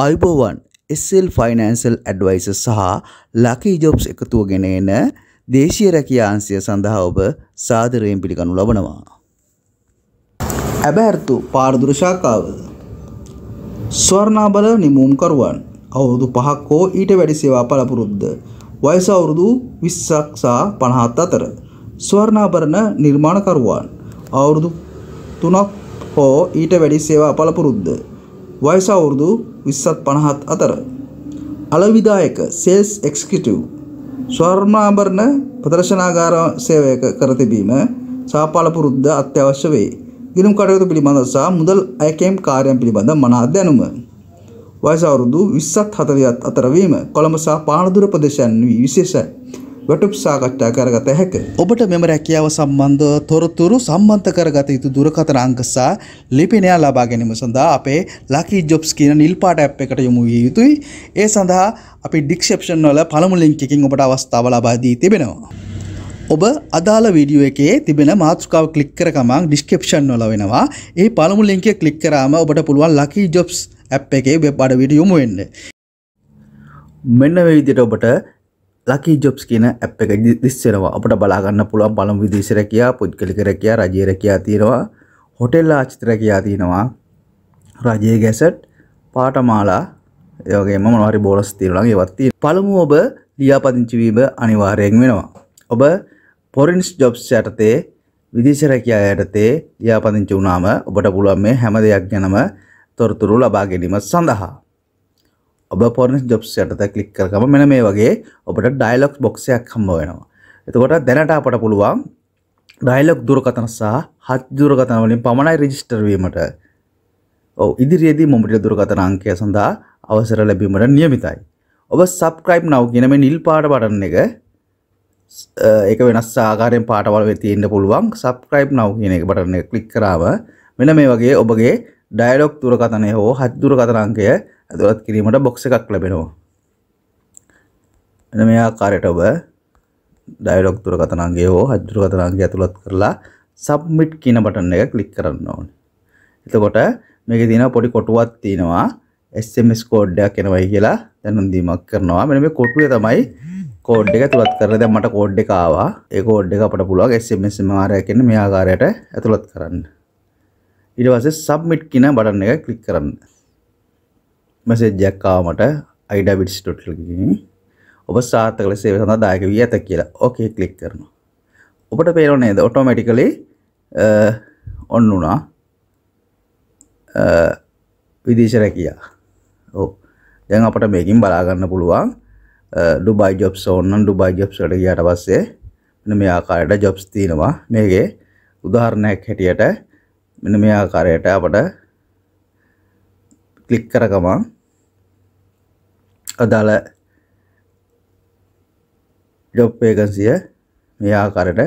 අයිබෝවන් SL ෆයිනන්සල් ඇඩවයිස සහ ලකී Jobs එකතුව ගෙන එන දේශීය රැකියාංශය සඳහා ඔබ සාදරයෙන් පිළිගනු ලබනවා. ඇබැර්තු පාරදුර ශාඛාව ස්වර්ණාබල නිමූම්කරුවන් අවුරුදු 5ක් හෝ ඊට වැඩි සේවා පළපුරුද්ද වයස අවුරුදු 20ක් සහ 50ත් අතර ස්වර්ණාභරණ නිර්මාණකරුවන් අවුරුදු 3ක් හෝ ඊට වැඩි සේවා පළපුරුද්ද වයස අවුරුදු විස්සත් පණහත් අතර. අලවිදායක සේල්ස් එක්ස්කිටව් ස්වර්මාභරණ ප්‍රදර්ශනාගාර සේවයක කර තිබීම සාපාල පුරුද්ද අත්‍යවශ්‍ය වේ. ගිනුම් කටයුතු පිළිබඳ සහ මුදල් අයකෑම් කාර්යයන් පිළිබඳ මනා දැනුම. වයස අවුරුදු 20ත් 40ත් අතර වීම කොළඹ සහ පානදුර ප්‍රදේශයන් විශේෂයි. වැටුප් සාකච්ඡා කරගත හැක. ඔබට මෙම රැකියාව සම්බන්ධ තොරතුරු සම්බන්ධ කරගත යුතු දුරකථන අංකසා ලිපිනයක් ලබා ගැනීම සඳහා අපේ ලකි ජොබ්ස් කියන නිල්පාට ඇප් එකට යොමු විය යුතුයි. ඒ සඳහා අපි ඩික්ෂප්ෂන් වල පළමු ලින්ක් එකකින් ඔබට අවස්ථාව ලබා දී තිබෙනවා. ඔබ අදාළ වීඩියෝ එකේ තිබෙන මාතෘකාව ක්ලික් කර ගමන් ඩිස්ක්‍රිප්ෂන් වල වෙනවා. ඒ පළමු ලින්ක් එක ක්ලික් කරාම ඔබට පුළුවන් ලකි ජොබ්ස් ඇප් එකේ වෙබ් අඩවියට යොමු වෙන්න. මෙන්න මේ විදිහට ඔබට ලකි ජොබ්ස් කියන ඇප් එක දිස්සෙනවා අපට බලාගන්න පුළුවන් පළම් විදේශ රැකයා පුද්ගලික රැකයා රජය රැකයා තියෙනවා හොටෙල් ආචිත රැකයා තියෙනවා රජයේ ගැසට් පාටමාලා ඒවගේම මොනවාරි බෝලස් තියෙනවා ඒවත් තියෙන පළමු ඔබ ලියාපදිංචි වීම අනිවාර්යෙන් වෙනවා ඔබ ෆොරින්ස් ජොබ්ස් යටතේ විදේශ රැකියා යටතේ ලියාපදිංචි වුණාම ඔබට පුළුවන් මේ හැම දෙයක් ගැනම තොරතුරු ලබා ගැනීම සඳහා ඔබ පොරනිස් ජොබ්ස් යටත ක්ලික් කරකම මෙන මේ වගේ ඔබට ඩයිලොක් බොක්සයක් හම්බ වෙනවා. එතකොට දැනට අපට පුළුවන් ඩයිලොක් දුරකතන සහ හත් දුරකතන වලින් පමණයි රෙජිස්ටර් වීමට. ඔව් ඉදිරියේදී මොබිටල් දුරකතන අංකය සඳහා අවසර ලැබීමට නියමිතයි. ඔබ subscribe now කියන මේ නිල් පාට බටන් එක ඒක වෙනස් ආකාරයෙන් පාටවල තියෙන්න පුළුවන් subscribe now කියන එක බටන් එක ක්ලික් කරාම මෙන්න මේ වගේ ඔබගේ ඩයලොග් දුරකථනය හෝ හත් දුරකථන අංකය ඇතුළත් කිරීමට බොක්ස එකක් ලැබෙනවා එන මේ ආකාරයට ඔබ ඩයලොග් දුරකථනංගය හෝ හදුරකථනංගය ඇතුළත් කරලා සබ්මිට් කියන බටන් එක ක්ලික් කරන්න ඕනේ. එතකොට මේකේ තියෙනවා පොඩි කොටුවක් තියෙනවා SMS කෝඩ් එකක් එනවයි කියලා දැනුම් දීමක් කරනවා. මෙන්න මේ කොටුවේ තමයි කෝඩ් එක ඇතුළත් කරලා දැන් මට කෝඩ් එක ආවා. ඒ කෝඩ් එක අපිට පුළුවන් SMS මාරයකින් මේ ආකාරයට ඇතුළත් කරන්න. ඊට පස්සේ submit කියන බටන් එක ක්ලික් කරන්න. මැසේජ්ජයක් ආවමට IDABITS.ට ගිහින් ඔබ සාර්ථක ලෙස සේවය සඳහා දායක වී ඇත කියලා ඕකේ ක්ලික් කරනවා. ඔබට පේනව නේද ඔටෝමැටිකලි ඔන් වුණා විදේශ රැකියා. ඔව්. දැන් අපිට මේකෙන් බලා ගන්න පුළුවන් ඩුබයි ජොබ්ස් ඕන නම් ඩුබයි ජොබ්ස් වලට ගියාට පස්සේ මෙන්න මේ ආකාරයට ජොබ්ස් තියෙනවා. මේකේ උදාහරණයක් හැටියට මෙන්න මේ ආකාරයට අපිට ක්ලික් කර ගමන් අදාළ ජොබ් වේකන්සිය මේ ආකාරයට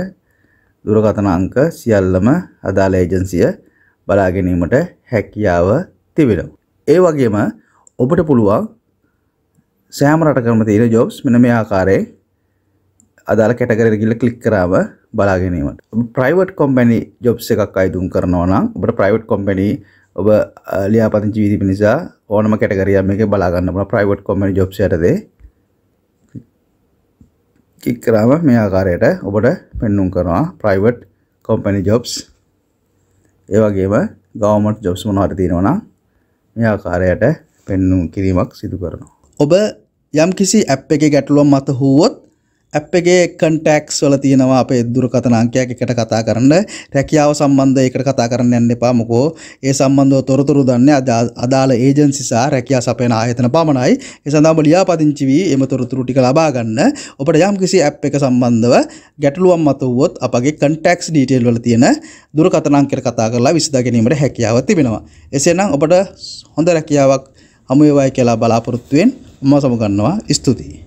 දුරකථන අංක සියල්ලම අදාළ ඒජන්සිය බලා ගැනීමට හැකියාව තිබෙනවා. ඒ වගේම ඔබට පුළුවන් සෑම රටකම තියෙන ජොබ්ස් මෙන්න මේ ආකාරයෙන් අදාළ කැටගරියට ගිහිල්ලා ක්ලික් කරාම බලා ගැනීමට. ප්‍රයිවට් කම්පැනි ජොබ්ස් එකක් අයදුම් කරනවා නම් ඔබට ප්‍රයිවට් කම්පැනි ඔබ ලියාපදිංචි වීදීම නිසා ඕනම කැටගරියක් මේකේ බලා ගන්න පුළුවන් ප්‍රයිවට් කොම්පැනි ජොබ්ස් යටතේ ක්ලික් කරාම මේ ආකාරයට ඔබට පෙන්වුම් කරනවා ප්‍රයිවට් කොම්පැනි ජොබ්ස් ඒ වගේම ගවර්න්මන්ට් ජොබ්ස් මොනවද තියෙනවා නම් මේ ආකාරයට පෙන්වුම් කිරීමක් සිදු කරනවා ඔබ යම් කිසි ඇප් එකේ ගැටලුවක් මත හුවොත් ඇප් එකේ කන්ටැක්ස් වල තියෙනවා අපේ දුරකථන අංකයක් එකට කතා කරන්න රැකියාව සම්බන්ධ ඒකට කතා කරන්න යන්න එපා මොකෝ ඒ සම්බන්ධව තොරතුරු දන්නේ අදාළ ඒජන්සි සහ රැකියා සපයන ආයතන පමණයි ඒ සඳහාම ලියාපදිංචි වී එම තොරතුරු ටික ලබා ගන්න ඔබට යම්කිසි ඇප් එක සම්බන්ධව ගැටලුවක් මතුවුවොත් අපගේ කන්ටැක්ස් ඩීටේල් වල තියෙන දුරකථන අංකයට කතා කරලා විසඳා ගැනීමට හැකියාව තිබෙනවා එසේනම් ඔබට හොඳ රැකියාවක් හමුවේවායි කියලා බලාපොරොත්තුවෙන් මම සමුගන්නවා ස්තුතියි